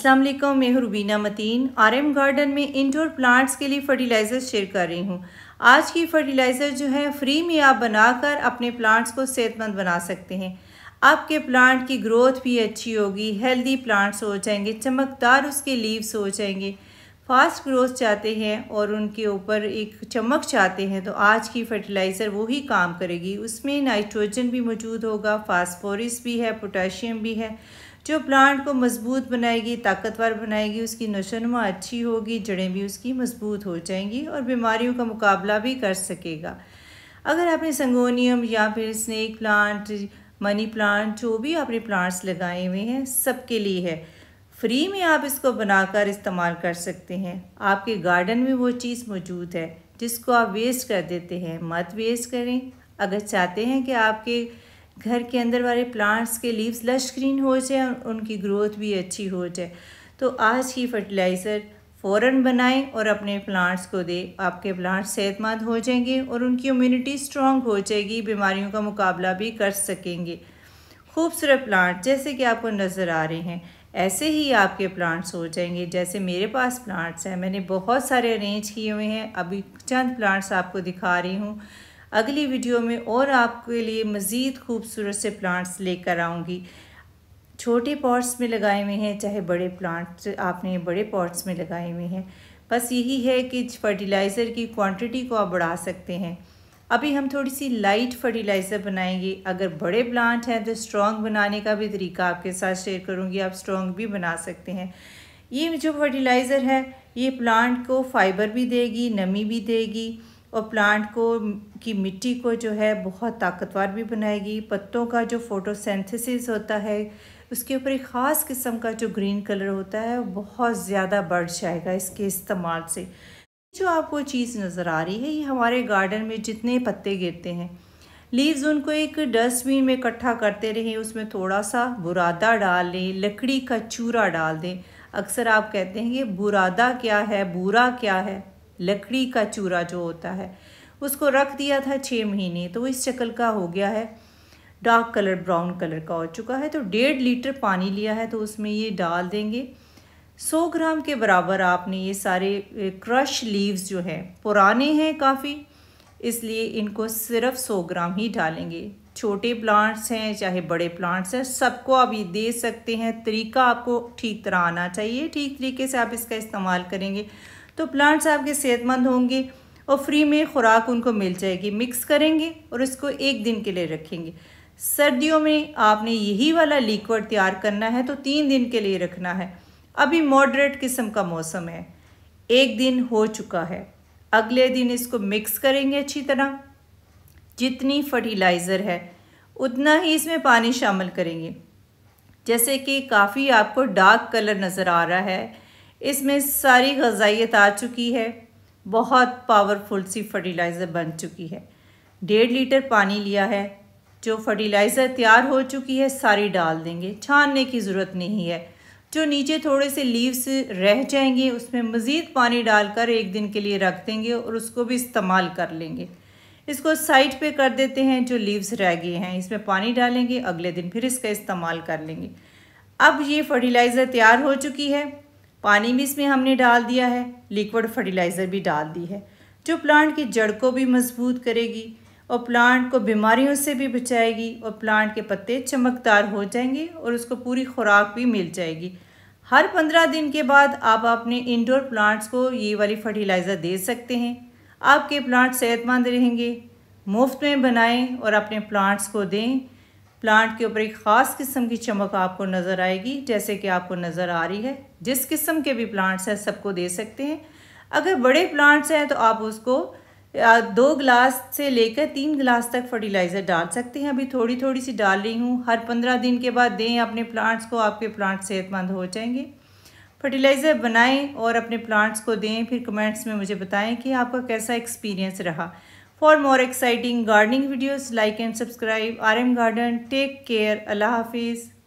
असलम मैं Rubina Rubina Mateen RM garden में indoor plants के लिए फर्टिलाइज़र शेयर कर रही हूँ आज की फर्टिलाइज़र जो है फ्री में आप बनाकर अपने प्लांट्स को सेहतमंद बना सकते हैं आपके प्लांट की ग्रोथ भी अच्छी होगी हेल्दी प्लांट्स हो जाएंगे चमकदार उसके लीव्स हो जाएंगे फास्ट ग्रोथ चाहते हैं और उनके ऊपर एक चमक चाहते हैं तो आज की फर्टिलाइज़र वही काम करेगी उसमें नाइट्रोजन भी मौजूद होगा फास्फोरस भी है पोटाशियम भी है जो प्लांट को मजबूत बनाएगी ताकतवर बनाएगी उसकी नशोनमा अच्छी होगी जड़ें भी उसकी मजबूत हो जाएंगी और बीमारियों का मुकाबला भी कर सकेगा अगर आपने संगोनियम या फिर स्नेक प्लांट मनी प्लांट जो भी आपने प्लांट्स लगाए हुए हैं सबके लिए है फ्री में आप इसको बनाकर इस्तेमाल कर सकते हैं आपके गार्डन में वो चीज़ मौजूद है जिसको आप वेस्ट कर देते हैं मत वेस्ट करें अगर चाहते हैं कि आपके घर के अंदर वाले प्लांट्स के लीव्स लश ग्रीन हो जाए उनकी ग्रोथ भी अच्छी हो जाए तो आज ही फर्टिलाइज़र फ़ौर बनाएं और अपने प्लांट्स को दें आपके प्लांट्स सेहतमंद हो जाएंगे और उनकी इम्यूनिटी स्ट्रॉन्ग हो जाएगी बीमारियों का मुकाबला भी कर सकेंगे खूबसूरत प्लांट जैसे कि आपको नज़र आ रहे हैं ऐसे ही आपके प्लांट्स हो जाएंगे जैसे मेरे पास प्लांट्स हैं मैंने बहुत सारे अरेंज किए हुए हैं अभी चंद प्लांट्स आपको दिखा रही हूँ अगली वीडियो में और आपके लिए मज़ीद खूबसूरत से प्लांट्स लेकर आऊँगी छोटे पॉट्स में लगाए हुए हैं चाहे बड़े प्लांट्स आपने बड़े पॉट्स में लगाए हुए हैं बस यही है कि फर्टिलाइज़र की क्वांटिटी को आप बढ़ा सकते हैं अभी हम थोड़ी सी लाइट फर्टिलाइज़र बनाएंगे अगर बड़े प्लांट हैं तो स्ट्रॉन्ग बनाने का भी तरीका आपके साथ शेयर करूँगी आप स्ट्रॉन्ग भी बना सकते हैं ये जो फर्टिलाइज़र है ये प्लांट को फाइबर भी देगी नमी भी देगी और प्लांट को की मिट्टी को जो है बहुत ताकतवर भी बनाएगी पत्तों का जो फोटोसेंथेसिस होता है उसके ऊपर एक ख़ास किस्म का जो ग्रीन कलर होता है बहुत ज़्यादा बढ़ जाएगा इसके इस्तेमाल से जो आपको चीज़ नज़र आ रही है ये हमारे गार्डन में जितने पत्ते गिरते हैं लीव्स उनको एक डस्टबिन में इकट्ठा करते रहें उसमें थोड़ा सा बुरादा डाल लें लकड़ी का चूरा डाल दें अक्सर आप कहते हैं कि बुरादा क्या है बुरा क्या है लकड़ी का चूरा जो होता है उसको रख दिया था छः महीने तो इस शक्ल का हो गया है डार्क कलर ब्राउन कलर का हो चुका है तो डेढ़ लीटर पानी लिया है तो उसमें ये डाल देंगे सौ ग्राम के बराबर आपने ये सारे क्रश लीव्स जो हैं पुराने हैं काफ़ी इसलिए इनको सिर्फ सौ ग्राम ही डालेंगे छोटे प्लांट्स हैं चाहे बड़े प्लांट्स हैं सबको आप ये दे सकते हैं तरीका आपको ठीक तरह आना चाहिए ठीक तरीके से आप इसका इस्तेमाल करेंगे तो प्लांट्स आपके सेहतमंद होंगे और फ्री में खुराक उनको मिल जाएगी मिक्स करेंगे और इसको एक दिन के लिए रखेंगे सर्दियों में आपने यही वाला लिक्विड तैयार करना है तो तीन दिन के लिए रखना है अभी मॉडरेट किस्म का मौसम है एक दिन हो चुका है अगले दिन इसको मिक्स करेंगे अच्छी तरह जितनी फर्टिलाइज़र है उतना ही इसमें पानी शामिल करेंगे जैसे कि काफ़ी आपको डार्क कलर नज़र आ रहा है इसमें सारी गजाइत आ चुकी है बहुत पावरफुल सी फर्टिलाइज़र बन चुकी है डेढ़ लीटर पानी लिया है जो फर्टिलाइज़र तैयार हो चुकी है सारी डाल देंगे छानने की ज़रूरत नहीं है जो नीचे थोड़े से लीव्स रह जाएंगे उसमें मज़ीद पानी डालकर एक दिन के लिए रख देंगे और उसको भी इस्तेमाल कर लेंगे इसको साइड पे कर देते हैं जो लीव्स रह गए हैं इसमें पानी डालेंगे अगले दिन फिर इसका इस्तेमाल कर लेंगे अब ये फर्टिलाइज़र तैयार हो चुकी है पानी भी इसमें हमने डाल दिया है लिक्विड फर्टिलाइज़र भी डाल दी है जो प्लांट की जड़ को भी मजबूत करेगी और प्लांट को बीमारियों से भी बचाएगी और प्लांट के पत्ते चमकदार हो जाएंगे और उसको पूरी खुराक भी मिल जाएगी हर पंद्रह दिन के बाद आप अपने इंडोर प्लांट्स को ये वाली फर्टिलाइज़र दे सकते हैं आपके प्लांट सेहतमंद रहेंगे मुफ्त में बनाएं और अपने प्लांट्स को दें प्लांट के ऊपर एक ख़ास किस्म की चमक आपको नज़र आएगी जैसे कि आपको नज़र आ रही है जिस किस्म के भी प्लांट्स हैं सबको दे सकते हैं अगर बड़े प्लांट्स हैं तो आप उसको दो गिलास से लेकर तीन गिलास तक फर्टिलाइज़र डाल सकते हैं अभी थोड़ी थोड़ी सी डाल रही हूँ हर पंद्रह दिन के बाद दें अपने प्लांट्स को आपके प्लांट्स सेहतमंद हो जाएंगे फर्टिलाइज़र बनाएं और अपने प्लांट्स को दें फिर कमेंट्स में मुझे बताएं कि आपका कैसा एक्सपीरियंस रहा for more exciting gardening videos like and subscribe R M garden take care अल्लाह हाफिज़